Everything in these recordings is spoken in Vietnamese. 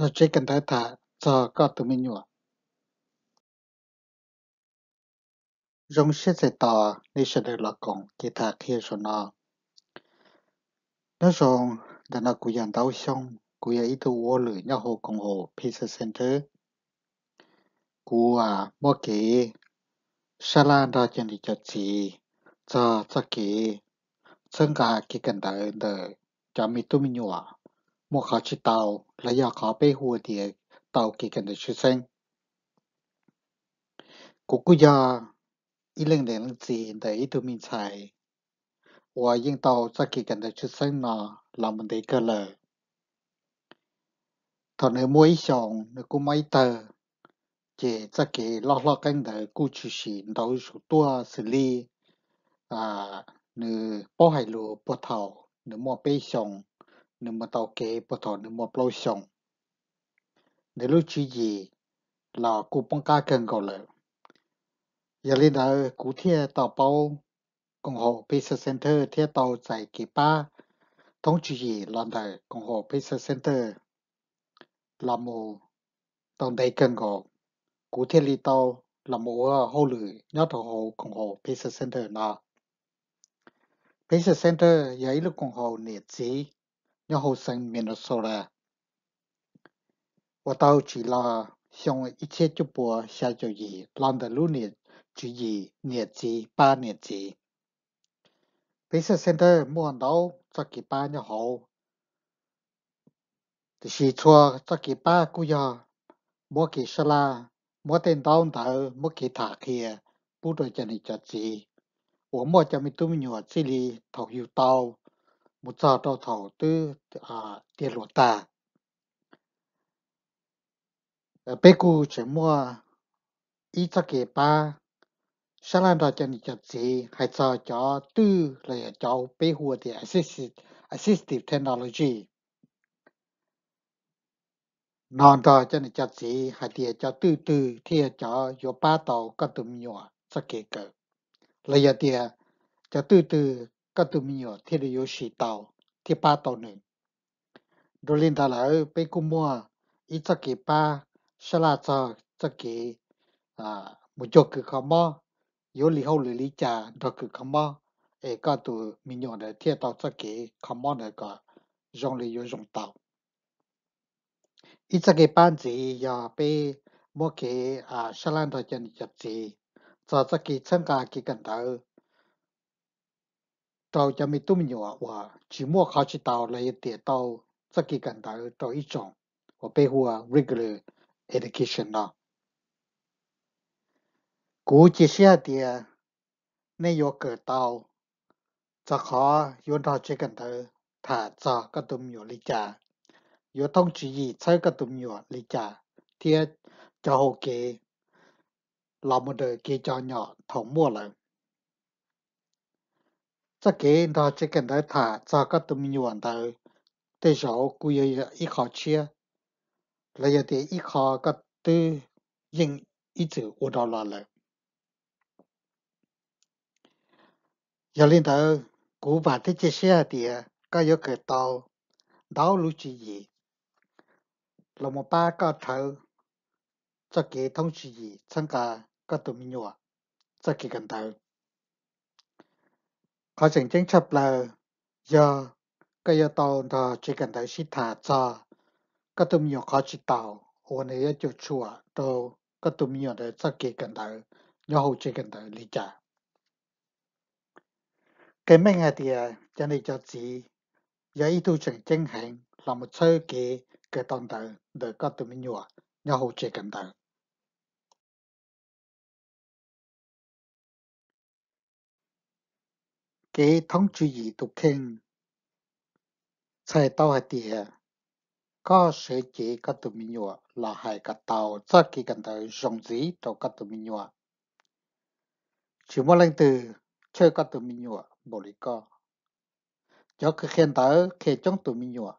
Зачекан тайта 저가 뜨면요. Rong xe xe tò, nì xe đề lọ gong, kì thà kia sô nò. Nó rong, đà nà cú yàn đau xong, cú yà ít tu vô lử nhá hồ gong hồ, pì center. xe thế. Cú à, mô kì, xa la đà chân đi chật chì, cho cho kì, chân gà kì gần đà ơn đờ, chả mì tu mì nhuà. 莫下切豆，你又可悲乎啲豆嘅人哋出聲。姑姑呀，一零零字第一度面齊，我應到則嘅人哋出聲啦，嗱問你嘅嘞。同你妹上，你姑妹得，嘅則嘅落落跟頭姑出現到好多事哩，啊，你包係路波頭，你莫悲上。nếu mà tàu kế bộ thọ nếu mà lâu sống nếu lúc chỉ gì là cú bông ca cần gò là giờ lên đó cú thiệt tàu bao Cộng hộ Pacer Center thiết tàu giải kỳ ba thống chủ gì lần thời Cộng hộ Pacer Center là mô tàu đầy cần gò, cú thiết lý tàu là một à, hô lử nhớ thổ hộ Cộng hộ Pacer Center nọ Pacer Center giấy lúc Cộng hộ nhiệt trí 一號生命的說嘞，我到住啦，上一切就播下就二，難得六年就二年級八年級。比賽現在摸到這幾班就好，就是說這幾班古呀，莫給說啦，莫等到頭，莫給他去，不如叫你自己，我莫叫你都沒有這裡頭有刀。một giờ trâu thầu tư à tiền ta, tà bé cụ chỉ mua ít cho kể ba tư sáng nay đó cho 你就知还做咗對嚟做庇護嘅 assistive assistive technology。non đó cho 你就知還啲做對對啲做有巴道個對唔用啊，即幾個。嚟有啲就對對ก็ตุมีอยู่ที่เดียวสีเตาที่ป้าเตาหนึ่งโดลินตาเหลาไปกุมัวอีสกีป้าชลาจอสกีอ่ามุจกือคำมอยลิเขาหรือลิจาดอกคือคำมอเอก็ตัวมีอยู่เดียที่เตาสกีคำมอเดียก็ยองเลยอยู่ยองเตาอีสกีป้าจีอย่าไปมัวเกอ่าชลานทอจันจับจีจอสกีเชิงกากีกันเตา tàu cho mình tụm nhỏ và chỉ mua khá chỉ tàu là một tiền tàu rất kỳ cần tàu tàu ít trọng và bây giờ regular education đó cú chỉ xe thì nên yêu mua tàu จะขอย้อนทอเชกันเถอะถ้าจะกระตุมอยู่ลิจาอยู่ต้องจีใช้กระตุมอยู่ลิจาเทียจะโอเคเรามาเดอเกจอหยอถงมั่วเลย这给到这个来他咋个都没有完头，对小姑爷一考去，那也得一考个都应一走我到那了。有领导古巴的这些的，个有个刀刀路之意，那么八个头，这给同之意，参加个都没有啊，这给跟头。họ chẳng chẳng chập lờ giờ cái giờ tàu đó chỉ cần tới xịt thả cho các tụm nhiều khó chỉ tàu hôm nay chụp chùa đâu các tụm nhiều để chắc kỳ cần tới nhớ hậu chỉ cần tới lý trả cái mấy ngày thì à, cho nên cho chị giờ ý thu chẳng chính hẹn là một chơi kỳ cái tàu đó để các tụm nhiều nhớ hậu chỉ cần tới 개 통주이 독행 차이다와 디에 có sự chỉ có tụi mình nhua là hai cả tàu cho kỳ cần tới dòng dĩ cho các tụi mình chỉ một lần từ chơi các tụi mình nhua bộ co cho khen tới khi trong tụi mình nhua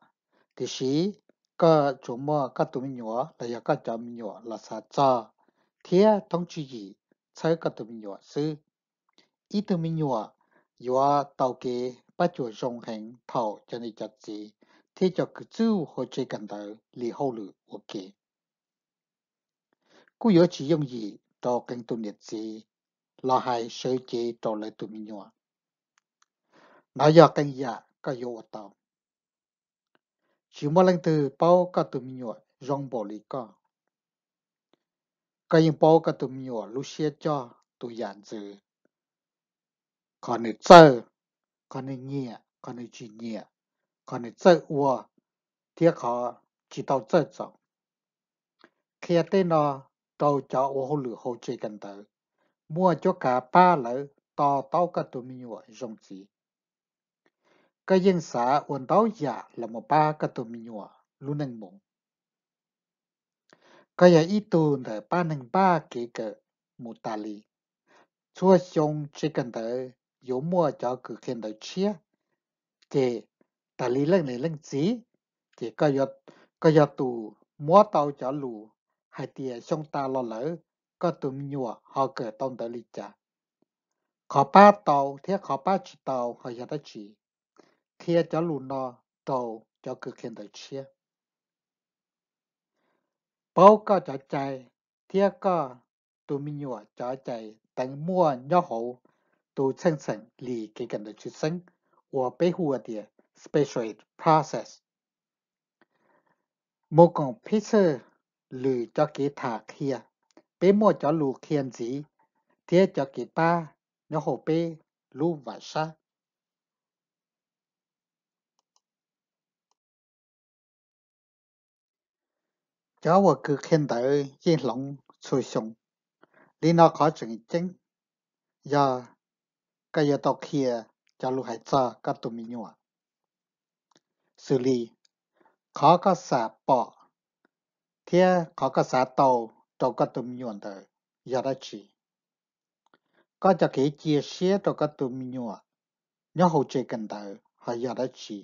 thì có chủ mơ các tụi mình nhua là do các là sa cho thế thống chỉ chơi các tụi mình nhua sư ý tụi Yua tàu kê bắt chủ dòng hành thảo cho nên chặt gì, thế cho cứ chú hồ chơi gần đầu lì hậu lử ok. Cú yếu chỉ dùng gì cho cánh tu nhiệt gì, là hai sơ chế cho lấy tụi mình nhỏ. Nó giờ cánh dạ có yếu tàu. Chỉ một lần từ bao cả tụi mình nhỏ dòng bỏ lì con. Cái yên bao cả tụi mình nhỏ lúc xe cho tụi giản dự còn này chờ còn này nhẹ còn này chỉ nhẹ còn này chờ ua thiết khó chỉ tao chờ chọn khi tên nó trâu cho ua hồ lửa hồ chơi cần tới mua cho cả ba lỡ to tao cả tụi mình nhụa rồng chỉ cái dân xã uốn tao giả là một ba cả tụi mình nhụa luôn nâng mộng cái giờ ít tuần ba nâng ba kể cỡ một tà lì chua xong chỉ cần tới mua khen lý gì? cứ có có 有么叫个看到吃，给大理人来人急，给个要个要都摸到叫路，还得上大老楼，个都鸟好个当得里家。khó ba tàu thế khó ba chỉ tàu họ giờ đó chỉ kia cho lùn nó tàu cho cực khen đại chia bao có cho chạy thế có tụi mình nhỏ cho chạy tặng mua nhỏ hậu to Chengcheng li kegan da Chuseng or behua dia special process. Một con pizza lử cho kỳ thả kia, bé mua cho lù khiên gì, thế cho kỳ ba, nó hồ bé lù và sa. Cháu và cứ khen đỡ yên lòng xui xung, lý nó có chuyện chính, giờ ก็อย่าตกเคียจะรู้หายจอก็ตุมิหนัวสุรีขอก็สาปอเทียขอก็สาโตจก็ตุมิหนวเตอยาดชีก็จะเขียเจียเชียจก็ตุมิหนัวยอหูเจกันเตอหายาดชี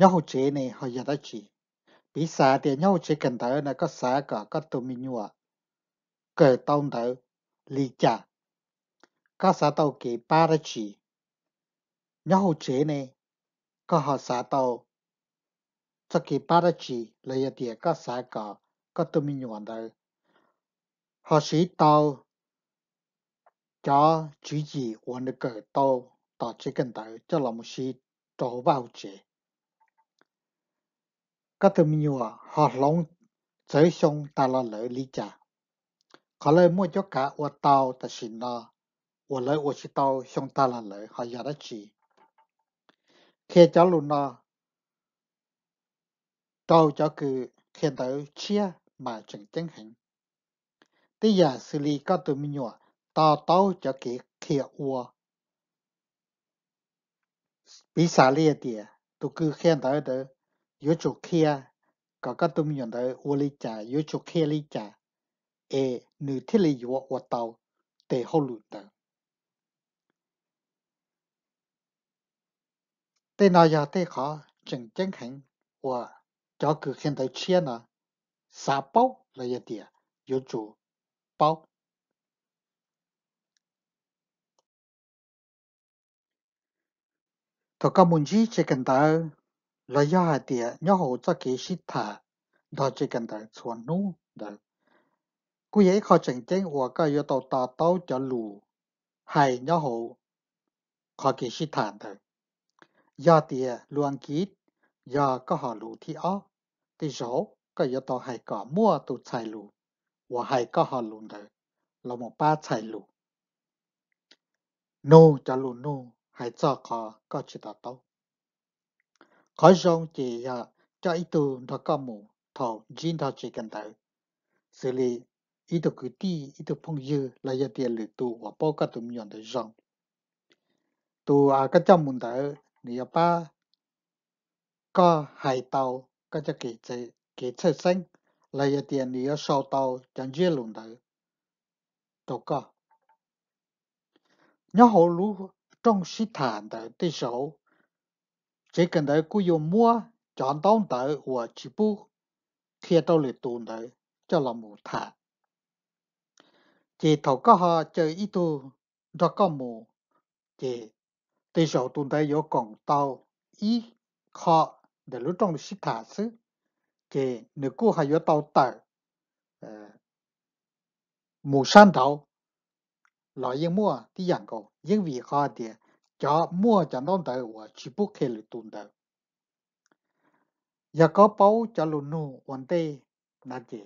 ยอหูเจเนี่ยหายาดชีปีสาเดียยอหูเจกันเตอนะก็สาก็ก็ตุมิหนัวเกิดต้องเตอลีจ่า có xã tàu kỳ ba ra chỉ nhớ hồ chế này có họ xã tàu cho kỳ ba ra chỉ là giờ địa có xã cỏ có tụi mình nhuận đời họ sĩ tàu cho chỉ gì quan được cỡ tàu tàu chỉ cần tới cho lòng sĩ trổ vào chế có tụi mình nhuận họ lòng giới sông ta lo lỡ lý trả ขาเลยมั่วจกกะอวดเตาแต่สินนอ我来我去到上大了来还压得起。khi cháu luôn nó trâu cháu cứ khi tới chia mà chẳng chẳng hình. Tí giờ xử lý các tụi mình nhỏ tao tao cháu kì khía ua. xả lìa tìa, tụi cứ khi tới tới yếu chỗ kia có các tụi mình nhỏ tới ua lý trả yếu chỗ kia lý trả. Ê, nữ thiết lý yếu ua tao để hô lụt tới. Tê nào giờ tê khó chừng chân hình và cho cử hiện tại chia nè xả bao là gì tìa yếu chủ bao Thọ cao môn chí chế cần tờ là do hạ tìa nhỏ hồ cho kế sĩ thả đó chế cần tờ xuống nụ đó cú ấy khó chừng chân và cái yếu tàu tà tàu cho lù hay nhỏ hồ khó kỹ sĩ thả thôi giờ tiệt luôn kít giờ có họ lũ thì ó thì rổ có giờ tôi hay có mua tụ chạy lũ và hay có họ lũ nữa là một ba chạy lũ nô cho lũ nô hay cho có có chỉ tao tao khói rong chỉ giờ à, cho ít tù nó có mù thầu riêng thầu chỉ cần tới xử lý ít tù cứ ti ít tù phong dư là giờ tiệt lũ tụ, và bao cả tụ miệng tới rong tụ à cái trong muốn tới ba, có có chẳng dễ Nhớ 你阿爸個係鬥，跟住佢就佢出聲，嚟一點你要收到，將熱龍頭，都個。然後如 trong sĩ thản tới tới số chỉ cần tới cứ yêu mua chọn đón tới của chỉ bu khi đâu lệ tù tới cho là mù thả chỉ thầu có họ chơi ít tu cho có mù chỉ tê sầu tụn tay yếu cổng tàu ý khó để lúc trong sĩ thả sư kể nếu cô hay yếu tàu tờ mù san tàu lọ yên mua tí dạng cầu yên vì khó thì cho mua chẳng đông tờ và chỉ bút kê lực tụn tờ giờ có báu cho lùn nụ quần tê là gì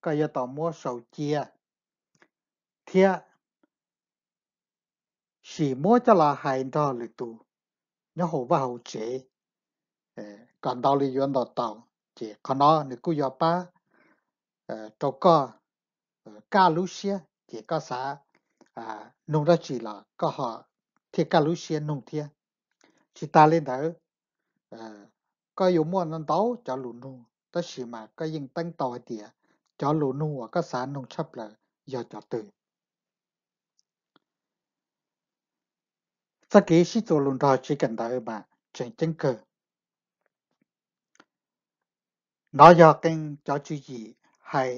có yếu tàu mua sầu chia thiệt chỉ mỗi cho là hai đó là tu nhớ hồ và hồ chế ờ, còn đâu là yên đó tàu chỉ còn nó nếu cứ giờ ba cho có cá lú xe chỉ có xã à, nông đó chỉ là có họ thì cá lú xe nông thiệt chỉ ta lên đó ờ, có yếu mua nó đâu cho lũ nông đó chỉ mà có yên tăng tàu thì cho lũ nông và có xã nông chấp là giờ cho từ sa ki shi zo lun da chi kan da ba chen chen ke na ya ken cha chi ji hai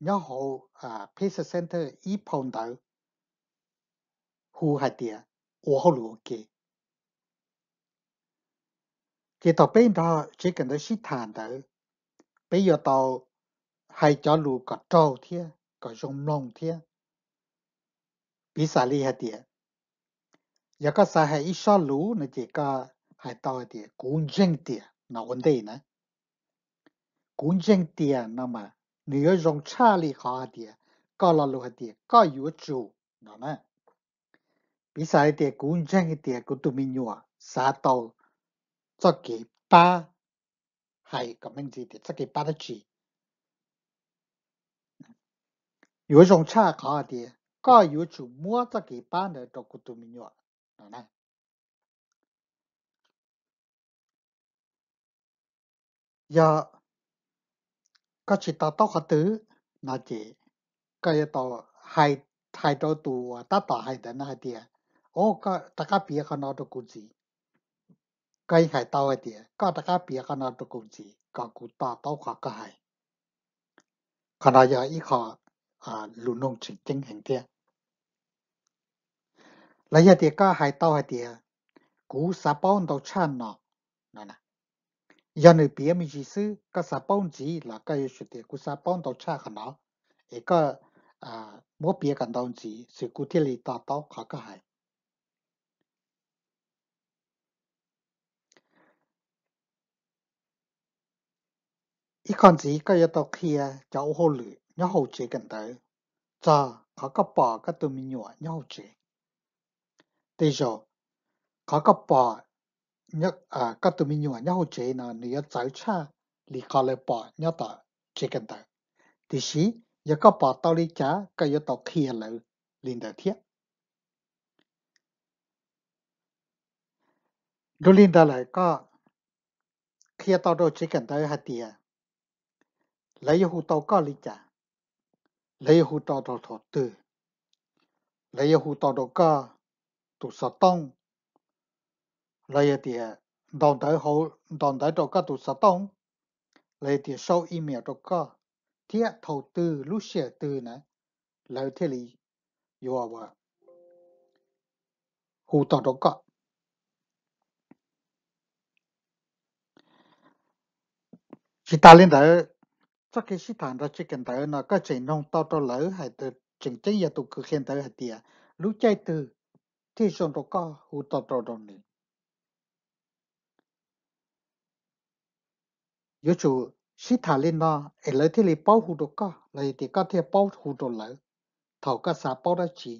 nhớ hộ à Pisa Center y phong đầu hu hai tia ô hô lúa kì chỉ tàu bên đó chỉ cần tới xích thàn tới bây giờ tàu hay cho lù có trâu thia có rong lông thia bị xả ly hai tia 也个啥还一上路，那这个还到一点公正点，那问题呢？公正点，那么你要用差里好点，高了路点，高有主，那呢？比赛点公正一点，我都没有啊，啥到这给八，还个名字的这给八的几，有用差好点，高有主，摸这给八的都我都没有啊。อานะยาก็ชิตาต้องขัดตือนาเจก็ยต่อไฮไฮโตตัวตัดต่อไฮแต่นาเดียโอ้ก็ตะก้าเปียขนอตกุจีก็ยไฮยตาไอเดียก็ตะก้าเปียขนอตกุจีก็กูต่อโตขดก็ไฮขนอยาอีขออ่าลุนงจิงจิงแห่งเดีย là giờ thì có hai tàu hai tiền cú sa bông đầu chân nọ nè nè giờ này bia mình chỉ sư có sa bông chỉ là cái yếu sự cú sa bông đầu chân khả nọ ấy có à mỗi bia cần đầu chỉ sự cú thiên lý tao tao khả cái hai ý con chỉ có yếu tàu kia cháu hồ lử nhau hồ chế cần tới giờ khó có bỏ các tụi mình nhỏ nhau chế Tejo, có cái bò nhất à các tụi mình nhung nhau chế nó nếu cháu cha lì có lại bò nhau tao chế cần tao. Thì xí, giờ có bò tao lý chá, cái giờ tao kia lại liền đầu thiết. Đôi liền đầu lại có kia tao đâu chế cần tao hạt tiền. Lấy hụ tao có lý chá. Lấy hụ tao tao thổ tư. Lấy hụ tao đâu có tụ sát tông lấy thì đòn tới hậu đòn tới cho các tụ sát tông lấy thì sau email cho các thiết thầu tư lúc xe tư này lấy thế lý yêu vợ hù trợ cho các chỉ ta lên tới chắc cái sĩ thản ra chỉ cần tới nó có chỉ nông tao cho lỡ hay từ chỉnh chính giờ tụ cứ khen tới hay tiệt lúc chạy từ ที่ส่งตก็หูตอตอดนี่ยูชูสิทาลินนอเอเลยที่ลีป้อหูตก็เลยที่ก็เทียป้อหูตเลยเท่าก็สาป้อได้จี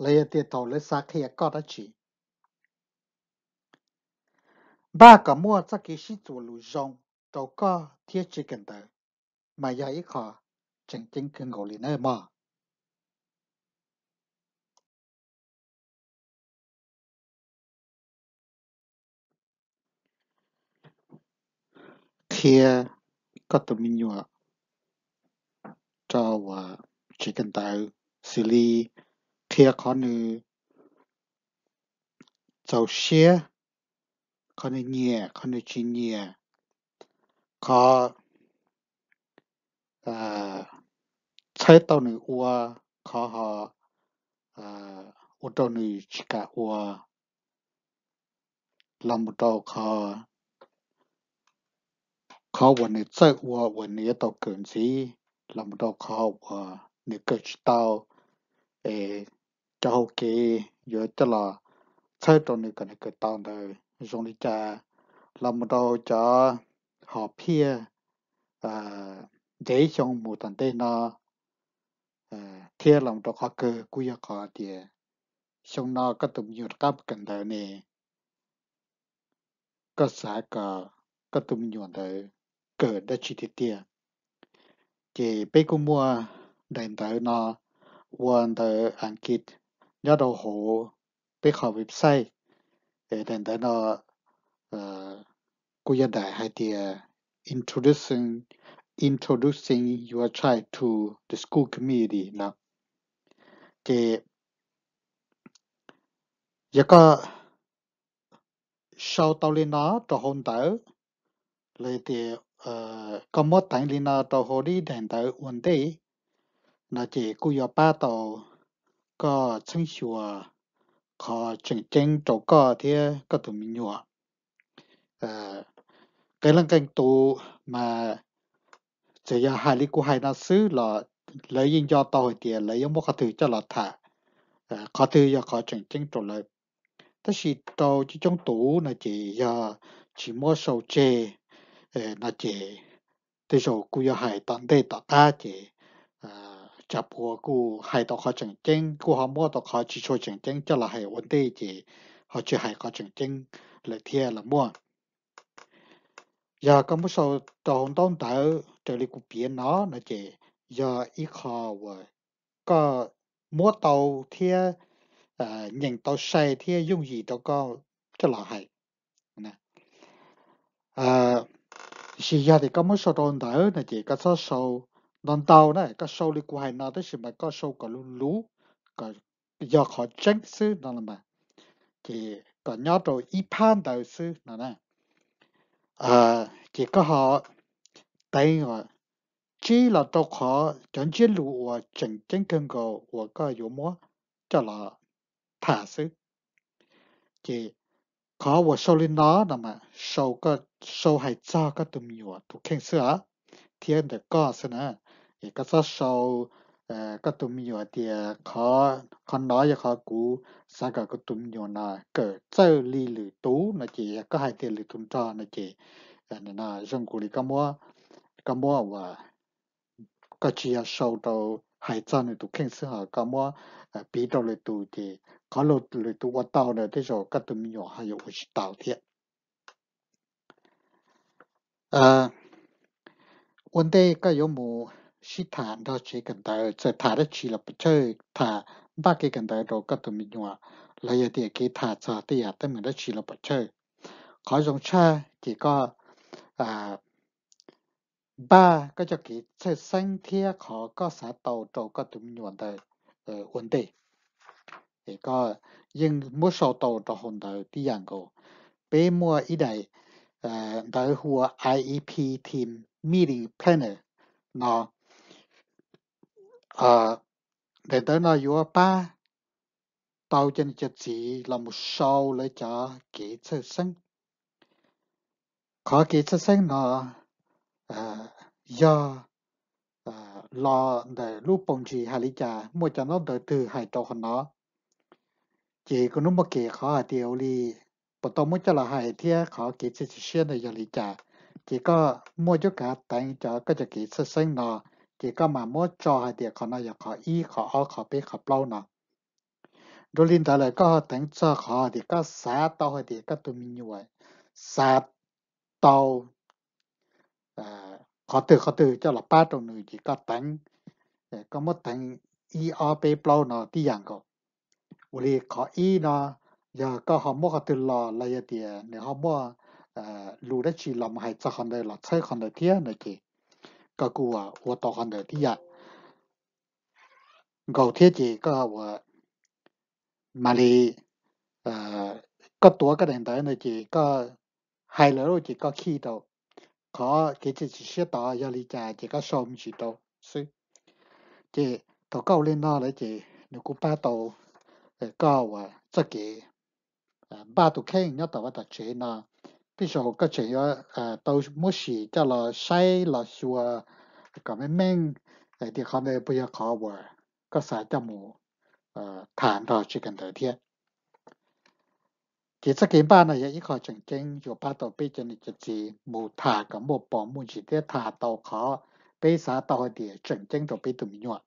เลยที่เท่าเลยสาเขียก็ได้จีบ้ากับมั่วจะกิสิจูลุจงตก็เทียจีกันเตอมาใหญ่ขอจริงจริงคืองอลีเนอร์มา天各大民族找我去跟到是哩天可能早些可能年可能几年可呃猜到你我可好呃我到你去干我那么到可考我你这我我你到工资，那么到考我你个知道，诶，之后给有的了，才到你个那个当的容易家，那么到家好骗，呃，这项目等等呢，呃，贴那么到考个贵要考的，像那个都没有干不跟头呢，个啥个个都没有的。cờ đã chỉ tiết tiệt chỉ bây cũng mua đền tới nó quên tới anh kít nhớ đồ hồ tới khỏi website để đền tới nó cũng đại hai tiệt introducing introducing your child to the school community là chỉ giờ có sau tao lên nó cho hôn tử lấy thì ờ có một tánh lý nó tàu hồ đi đèn tới ổn tế nó chỉ cú yo ba tàu có chân sửa có chân chân trâu có thì có tụi mình nhua ờ, cái lần canh tù mà chỉ giờ hai lý của hai nó xứ là lấy yên do tàu hồi tiền lấy một cái thứ cho là thả có ờ, thứ do có chân chân trâu lại tất nhiên tàu chỉ trong tủ là chỉ giờ chỉ mua sầu chè Ờ, chỉ cho họ chân chân, 呃，那这这首古要海当地大家这呃，直播古海到好正经，古好摸到好去做正经，叫了海问题这好去海个正经来天了么？giờ có một số tròn tông tờ trở lại cuộc biển nó là chỉ giờ ít khó và có mua tàu thia à, ờ, tàu xe thia dùng gì tàu có cho là hay nè à, Sì ya thì có mấy số đồn đỡ nè chị có số sâu đồn tàu này có sâu đi qua hai nó tới sự mà có sâu có lú lú có giờ khó tránh sư nó là mà chị có nhớ rồi y pan đầu sư nó nè à chị có họ tay rồi chỉ là đâu khó chẳng chiến lụ và chẳng chẳng cần cầu và có yếu múa cho là thả sư chị khó và sâu lên nó là mà sâu có show hay cho các tụm nhỏ tụ khen sữa thiên để có sữa nữa thì số show các tụm nhỏ thì khó khó nói khó cú sao cả các tụm nhỏ là cỡ chơi lì lử tú là chỉ có hai tiền lử tụm trò là chỉ là rong cú lì cá mua cá mua và các chị show đâu hai cho người tụ sữa cá mua bí đâu lử tụ thì có lột lử tụ qua tàu nữa thế rồi các tụm nhỏ hay dùng tàu thiệt 呃，问题个有么？是谈到这个的，这谈的去了不就谈那个跟的都个都没用啊，来一点给谈啥的呀？都没得去了不就，好像车这个啊。ba cái cái có tụi lấy địa cho mình cái sẽ sinh thế khó có xã tàu tàu có tụm nhuận đời ờ vấn đề thì có nhưng mua sầu tàu cho hồn đời đi dạng cổ bé mua ý đại Ờ, uh, där IEP team meeting planner nó uh, ờ, để tới nó vừa ba tao chân cho chỉ là một sau lấy cho kỹ sư sinh có kỹ sư sinh nó uh, ờ, do uh, lo để lúc bông chỉ hà lý cha mua cho nó đời từ hai tàu nó chỉ có nó một kỹ khó tiêu đi 不到么叫了哈一天考给自己写的要理解，这个么就给等着个就给出生了，这个嘛么做哈的可能要考一考二考八考六呢。rồi lên đó là có tính cho họ thì có xã tàu thì có tụi mình như vậy tàu à họ từ họ từ cho là ba trong người chỉ có tặng có một tặng e r bê plow nó đi dạng có uli có e nó giờ có họ mua họ từ lò là giờ thì nếu họ mua lù đó chỉ làm hay cho họ đời là chơi họ đời thế này kì các cụ à 我到 họ đời thì gạo thế thì các họ mà đi các tuổi các đàn đời này thì các hai lứa rồi thì các khi đâu có cái chỉ chỉ xét đó giờ đi trả chỉ các sớm chỉ đâu sư thì tàu câu lên nó là chỉ nếu cũng ba tàu cao à chắc kì ba tu khe nhớ tao ta chế na bây giờ cái chế ở tàu mua xì cho là say là xua cái mấy men thì họ này bây giờ khó vợ các sai cho mù thản đó chỉ cần thời thiết chỉ sách kiến ba này ý khó chân chính, dù ba tàu bây giờ này chỉ chỉ mù thả cả một bỏ mù chỉ để thả tàu khó bây giờ tàu thì chân chính tàu bây tụi mình nhọn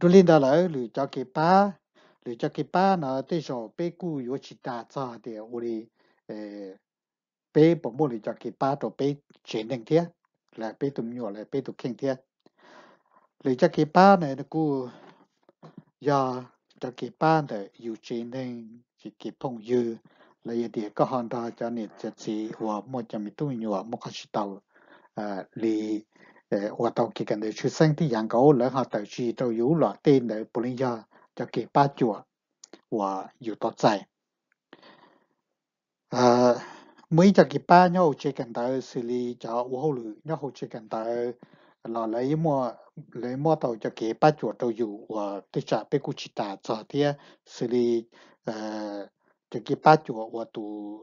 tôi lên đó là lựa cho cái ba rồi cho cái ba nó tới giờ bé cũ yếu chỉ đa cho để ô đi bé bỗng bỗng rồi cho cái ba đó bé chuyển thành thế là bé tụm nhỏ là bé tụm khen thế rồi cho cái ba này nó cũ giờ cho cái ba này yếu chuyển thành chỉ cái phong dư là giờ thì có hoàn toàn cho nên sẽ chỉ hòa một trăm mấy tuổi nhỏ một cái tàu à lì hoạt động cái cần xuất chú sinh thì dạng gấu lỡ họ tạo chi tàu yếu loại tên để bồi dưỡng cho kỳ ba chùa của dù tốt dạy. À, mấy cho kỳ ba nhau chỉ cần tới xử lý cho ủ hậu lử nhau chỉ cần tới là mua lấy mua tàu cho kỳ ba chùa tàu dù và trả bê cụ chỉ tả cho xử lý cho kỳ ba chùa và tụ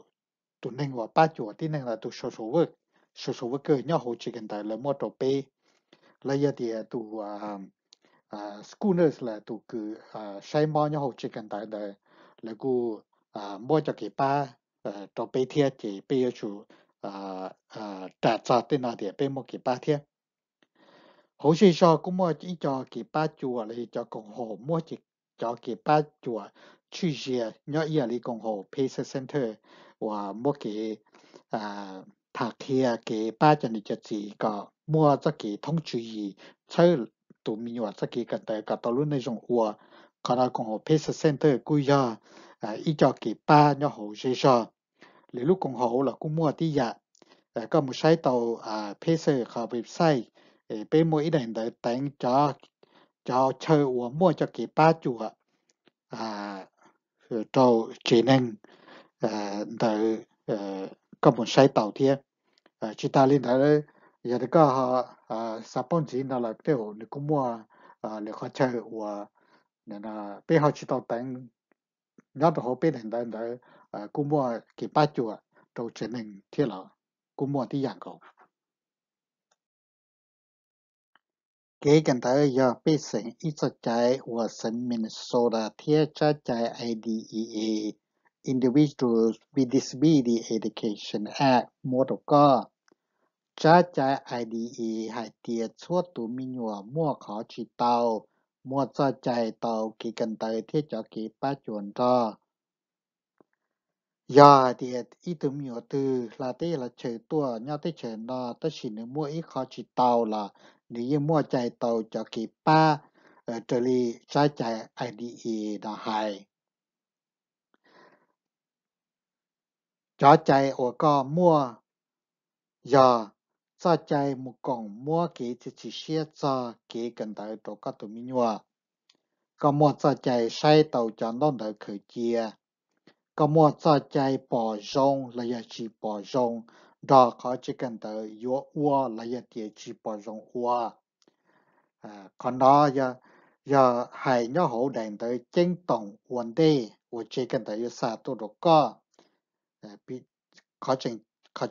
tụ nên và ba chùa thì nên là tụ số số vực số số vực cơ nhau chỉ cần tới lấy mua tàu bê lấy giờ thì tụ uh, uh, schooners là tụ cử uh, say mò nhau hậu chicken tại đời là cô mua cho cái ba cho bé thiệt chỉ bây giờ chú uh, uh, trả cho tên nào thì bé mua cái ba thiệt hậu sĩ cho cũng mua chỉ cho cái ba chùa là cho cộng hồ mua chỉ cho cái ba chùa chú dìa nhỏ yên lý cộng hồ pace center và mua cái uh, thạc kia cái ba chân đi cho chị có mua cho cái thông chú ý chơi tu mi nhua sa ki kan ta ka to lu ne jong wa ka na kong ho pe sa center ku ya i cho ki pa nyo ho je sha le lu kong ho la ku mua ti ya ka mu sai tàu à pe sa ka website pe mo i den da tang cho cho chơi wa mua cho ki pa chu à cho chỉ năng à từ các một sai tàu thiệt chỉ ta giờ thì có họ sắp bọn chỉ nó là tiêu để cũng mua để họ chơi và nên là bây họ chỉ tao đánh nhớ được họ bây đến đây à, cũng mua cái ba chùa đầu chuyển mình thiết là cũng mua đi dạng cầu cái gần tới giờ bây giờ ít cho trái và sân Minnesota thiết cho trái IDEA Individuals with Disability Education Act một มดก็จ้าใจไอดีอีหายเตียชั่วตวมีหัวมั่วขอชีเตามั่วจ้าใจเตากีกันเตยเทียจอกีป้าจวนจอยาเดียดอีตูมีหัวตือลาเต้ละเฉยตัวยอดไี้เฉยนอตัชินมั่วอีขอชีเตาละหรือยังมั่วใจเตาจอกีป้าเออตลีจ้าใจไอดีอีดอไฮจ้าใจอวก็มั่วยา cho chạy một con mua kế thì chỉ xe cho kế cần tới tổ các tụi mình nhua. Có mua cho chạy say tàu cho nó đỡ khởi chia. Có mua cho chạy bỏ rong là giờ chỉ bỏ rong, đó có chỉ cần tới yếu ua là giờ chỉ chỉ bỏ rong ua. À, còn đó giờ giờ hãy nhớ hậu đèn tới chân tổng vấn đề của chỉ cần tới xa tổ đồ có. À, bị có chừng mà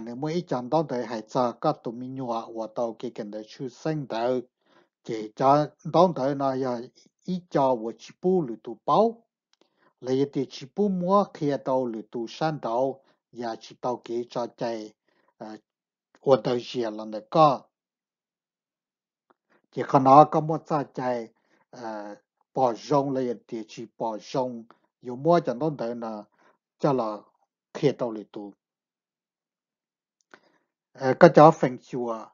nếu mỗi chọn đó thì hãy cho các tụi mình nhỏ và tàu cái cần để chú sinh đời chỉ cho đó thì nó giờ ít cho và chỉ bù lụt bao lấy thì chỉ bù mua khi tàu lì tu san tàu và chỉ tàu kế cho chạy ổn tàu dìa lần này có chỉ có nó có một sa chạy bỏ rong lấy thì chỉ bỏ rong dù mua chẳng đông tới là cho là kia tàu lì tu có cho phần chùa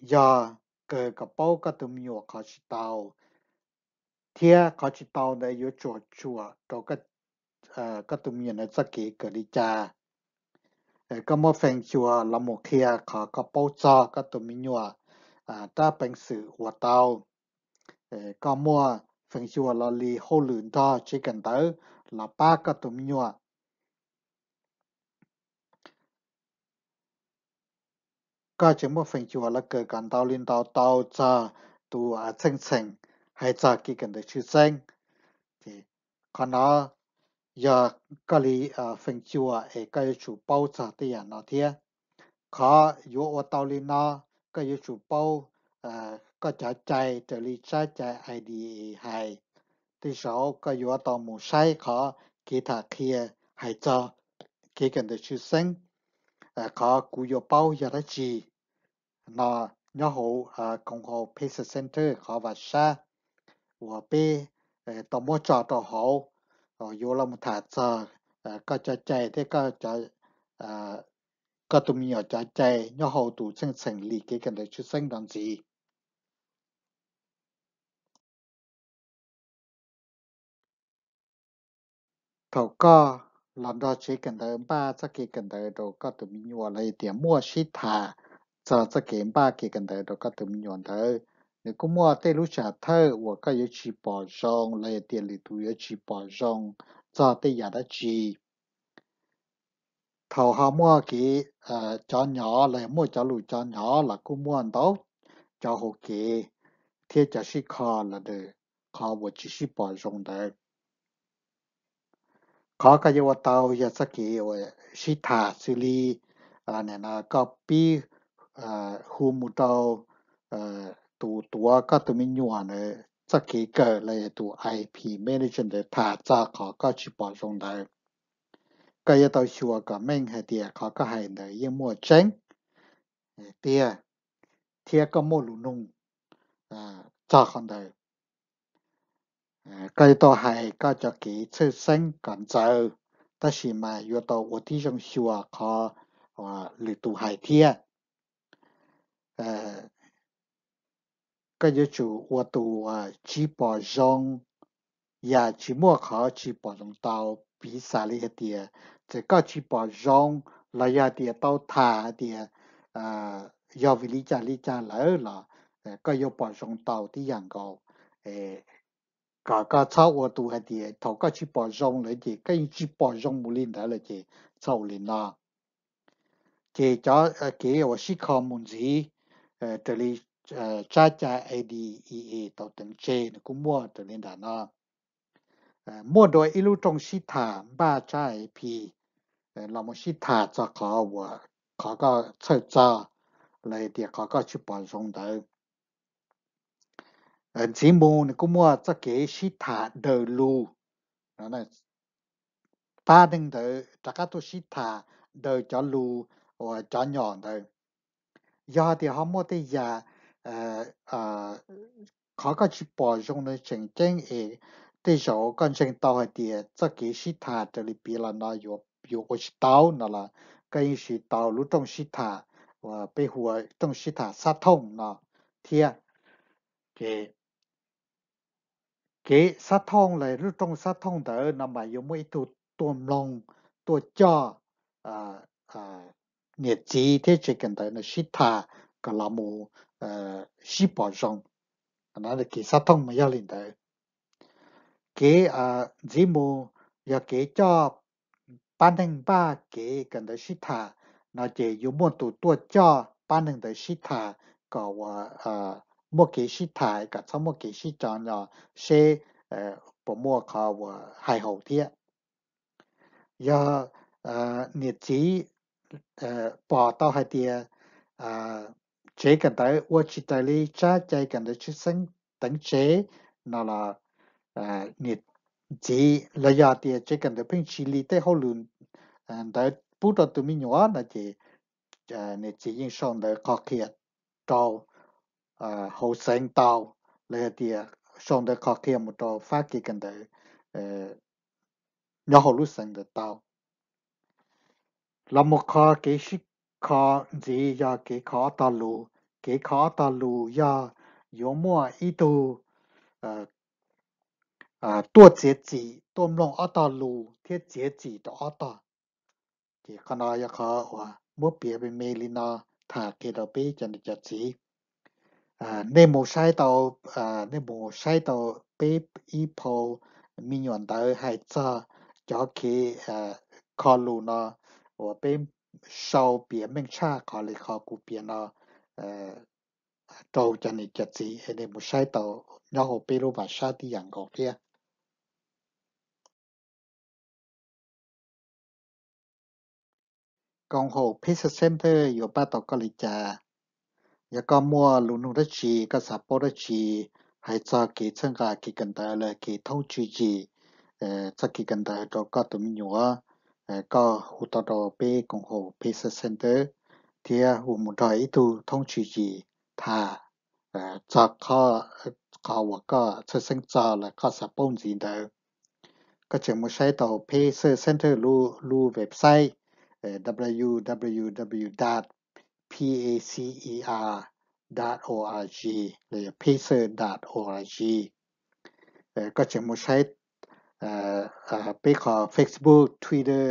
giờ cờ cặp bao có tụm nhựa khó tàu 天搞起刀呢有脚柱啊，搞个呃个对面呢这给隔离家，呃个么分就啊，那么开啊，搞个包扎个对面啊，啊大本事我刀，呃个么分就啊，那里后轮到这根头，那八个对面啊。ก็จะมุ่งฟังจัวละเกิดการดาวลินดาวดาวจ้าตัวเชิงเชิง hay cho cái cần để chữ sinh thì còn nó giờ cái lý ờ, phần chùa ấy cái chủ bao cho tiền nó thế khó yếu ở tàu lý nó cái chủ bao ờ, có trả chạy trở lý trái chạy ai đi hay thì sau cái yếu tàu mù sai khó kỹ thả kia hay cho cái cần để chữ sinh ờ, khó cú yếu bao giờ đó gì nó nhỏ hộ công hộ Pace Center khó và xa Ờ, có có, có đại 我被呃多么抓到好，哦，有那么台车，呃，各家在的各家，呃，各都没有家在，然后都成成立给跟的去生长子。thầu co làm đó chỉ cần tới ba chắc kỳ cần đại đồ có tụi mình nhua lấy tiền mua shit thả giờ chắc kỳ ba kỳ cần đại đồ có tụi mình nhuận tới 你估摸对路下头，我个有去包装，那一店里都有去包装，咋的也得去。头下摸给呃找鸟，来摸找路找鸟，那估摸到找好给，贴着是卡了的，卡我只是包装的。卡个有我到也是给我是他这里啊，那那个比呃父母到呃。tu tua ka tu mi nyuan ne cha ki ka le tu IP management de tha cha ka ka chi pa jong dai ka ya tao shua ka meng ha dia ka ka hai de ye mo cheng tia tia ka mo lu nung à cha khan dai cái đó hay cái cho kỹ sự sinh cảm giờ ta chỉ mà yêu đó ở thị trường xua khó và lưu tụ hải thiên cái yếu chủ tù à chỉ bỏ rong và chỉ mua khó chỉ bỏ rong tàu bị xả lý hết tiền chỉ có chỉ bỏ rong là ya tàu thả tiền à do vì lý cha lý cha lỡ là có yếu bỏ rong tàu thì dạng cầu cả cả cháu và tù hết tiền thầu có chỉ bỏ rong lấy gì cái chỉ bỏ rong mù lên đó là gì sau lên là chỉ cho cái và sĩ muốn gì từ lý cha cha ADEA tàu từng chê nó cũng mua từ nền đàn nó mua đôi ilu trong sĩ thả ba cha AP là một sĩ thả cho khó và khó có chơi cho lại thì khó có chụp bằng dùng đầu chỉ mua nó cũng mua cho cái sĩ thả đầu lu nó là ba đừng đầu chắc các tôi sĩ thả đầu cho lu và cho nhỏ đầu do thì họ mua tới giờ 誒啊，考個直播用嚟整整誒，對手跟正到係啲，則幾時他這裡別人啦，有有個是到那啦，跟是到路中是他，我被火中是他殺痛啦，天嘅嘅殺痛嚟路中殺痛的，那麼有冇一度多龍多加啊啊，日子啲最近的那是他個那麼。呃西宝上，那的给啥汤么要领的，给啊这么要给叫班人吧给跟的是他，那就有么多多叫班人的是他，搞我啊莫给是他，搞啥莫给是长了，是呃不莫靠我还好点，要呃日子呃报道还点啊。chế cần tới ua chỉ tài lý cha chạy cần tới chứ sinh tấn chế nó là à nhiệt chỉ là do thì chế cần tới pin chỉ lý tới hậu lùn à, tới bút đầu tụi mình nhỏ là chỉ à nhiệt chỉ yên sơn tới khó khăn tàu à hậu sinh tàu là thì sơn tới khó khăn một tàu phát kỳ cần tới nhỏ hậu lùn sinh tới tàu là một khó cái sự khó gì ya cái khó ta lù cái khó ta lù ya yếu mua ít tu à tua chế chỉ tua mông ở ta lù thiết chế chỉ đó ở to thì con nói ya khó à mua bia bên mê lì nó thả cái đó bê chân được chặt chỉ à nên một sai tàu à nên một sai tàu bê ít phô mi nhuận tới hai cho cho cái à khó lù nó ở bên sau biển mình xa có lẽ khó của biển nó trâu cho nên chật gì hay nên một sai tàu nhỏ hồ bê lô và xa thì dạng gọt kia còn hồ Pizza Center ở ba tàu có lẽ chả nhà con mua lũ nụ đất chì có sạp bó đất chì hay cho kỳ chân gà kỳ cần tờ lời kỳ thông chì chì cho kỳ cần tờ có tụi mình nhúa ก็หุตอดเปกงโหเปสเซ็นเตอร์เทียหุูมุดอยตูท่องชีจีท่าจากข้อข้อว่าก็ชื่อเซ็งจาและก็สบปงจีนเดก็จะมุใช้ต่อเพเซอร์เซนเตอร์รูรูเว็บไซต์ www p a c e r o r g เลยือเซอร์ o r g ก็จะมุใช้ไปขอ Facebook Twitter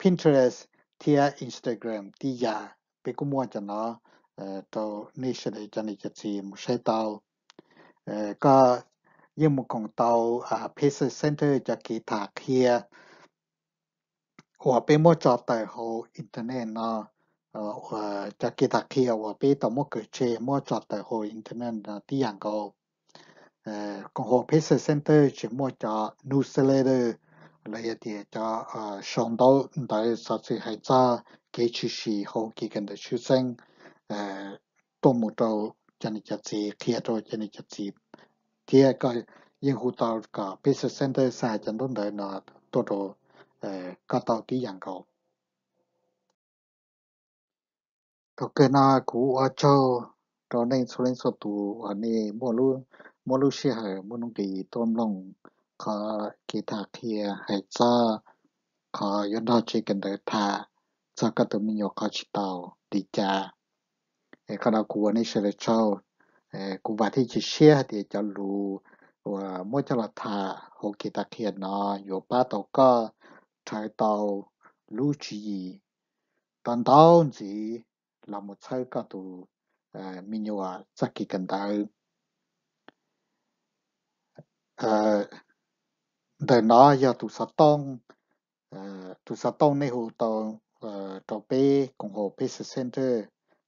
Pinterest ที่ Instagram ที่ยาไปกูมัวจะเนาะตัวนี่เฉลยจะนี่จะจีมใช้เตาก็ยี่มุของเตาเพจเซ็นเตอร์จะกีถาเคียหัวไปมดจอแต่โฮอินเทอร์เน็ตเนาะจะกีถาเคียหัวไปต่อมดเกิดเชมดจอแต่โฮอินเทอร์เน็ตที่อย่างก็ Ờ, còn hồ Pacer Center chỉ mua cho newsletter lấy tiền cho xong đâu tại sao sự hay cho cái chữ sĩ hồ kỳ gần được chữ sinh tôi một đầu cho nên chặt gì kia rồi cho nên chặt gì kia có nhưng hồ tàu cả Pacer Center xài cho nên đợi nó tôi đồ ờ, có tàu tí dạng cầu có cái nào của châu rồi nên số lên số tù ở đây mua luôn มลุชิเหมนุงกีตอมลงขอกีตาเคียหายจ้าขอยนดอชิกันเดทาจะก็ตัวมีโยคอชิตาดีจ้าเอขนากูวันนี้เชลเชลเอกูว่าที่จะเชียที่จะรู้ว่ามั่วจะละทาโฮกีตาเคียนออยู่ป้าตัวก็ใช้เตาลูชีตอนต้นสีเราหมดใช้ก็ตัวมีโยจะกี่กันเดา ờ đời nó giờ tụ sát tông ờ tụ sát tông này hồ tàu ờ tàu bê cùng hồ bê center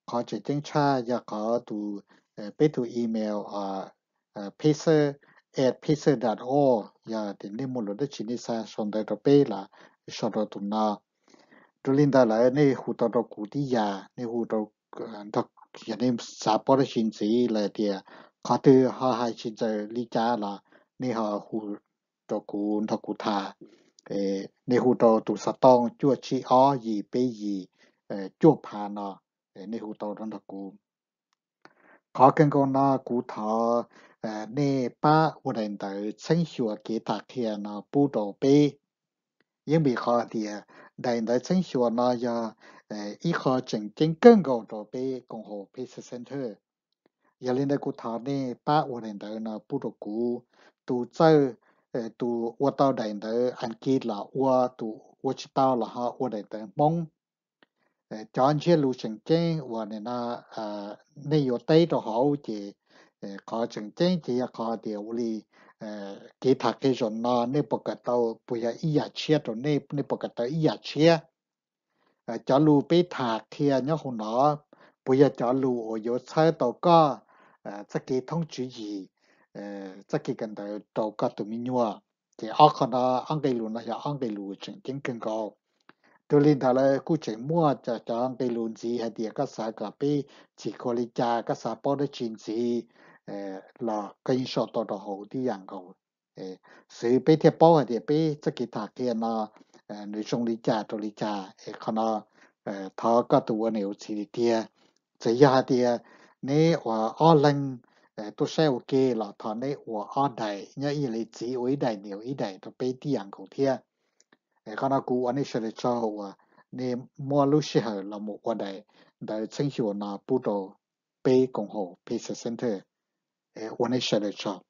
có chỉ tiếng cha giờ có tụ ờ bê tụ email ờ ờ pacer at pacer.org giờ thì nên một lần đó chỉ nên sa xong đời tàu bê là xong rồi tụ nó rồi lên đó là này hồ tàu tàu cụ đi già này hồ tàu thật giờ nên sa bỏ được chuyện gì là thì có từ họ hai chuyện giờ lý cha là นี่หอหูตกูนทกูทาเอในหูโตตุสตองจั่วชีอ้อยีเปยีเอจั่วพานอเอในหูโตรันทกูขอกันกนอกูทอเอเนป้าอุดันเตอเชิงชัวเกตาเทียนอปูโตเปยังมีขอเดียดันเตอเชิงชัวนอยอเออีขอจึงจึงเกิงกโตเปกงโหเพสเซนเตอร์อย่าเล่นได้กูทอเนป้าอุดันเตอนะปูโตกู tu châu tu ô tao đại tử ăn kia là ô tu ô chỉ tao là ha, ô đại tử mong anh chia lưu chân chế và nên là nay yo tây đó họ chỉ có chân chế chỉ có điều lý kỹ thuật cái rồi nó nên bọc cái tàu bây giờ ý giả chia rồi nên nên bọc tàu ý giả chia cho lưu bê thạc kia nhớ không nó bây giờ cho lưu ở yo sai tàu có sẽ kỹ thông chữ gì เออสักกี่กันเดียวตก็ตัวมีนัวเอ่าคนนั้นอังกฤษลุนนะอย่าอ่างกฤษลุนจริงจริงกันก็ตัวลินทาร์เลยกู้เจ้มัวจะจะอังกฤษลุนสีเฮดีก็สากลไปจีโคลิจาก็สาปอดจริงสีเออลอกินสอตตัวหูที่ยังเขาเออซื้อไปเทปปยวป่าเดียไปจะกี่ถากเกียนะเออในช่วงลิจาตัวลิจาเออขนนั้เออท้อก็ตัวเหนียวสีเดียจะยาเดียเนี่ว่าอ้อลัง呃，都晒有给老头呢，我安代，要一来只我一代牛一代都被地养狗天，呃，看到古我那时候之后啊，你摸路时候那么我代，但趁虚我拿不到被共和被实现的，呃，我那时候之后。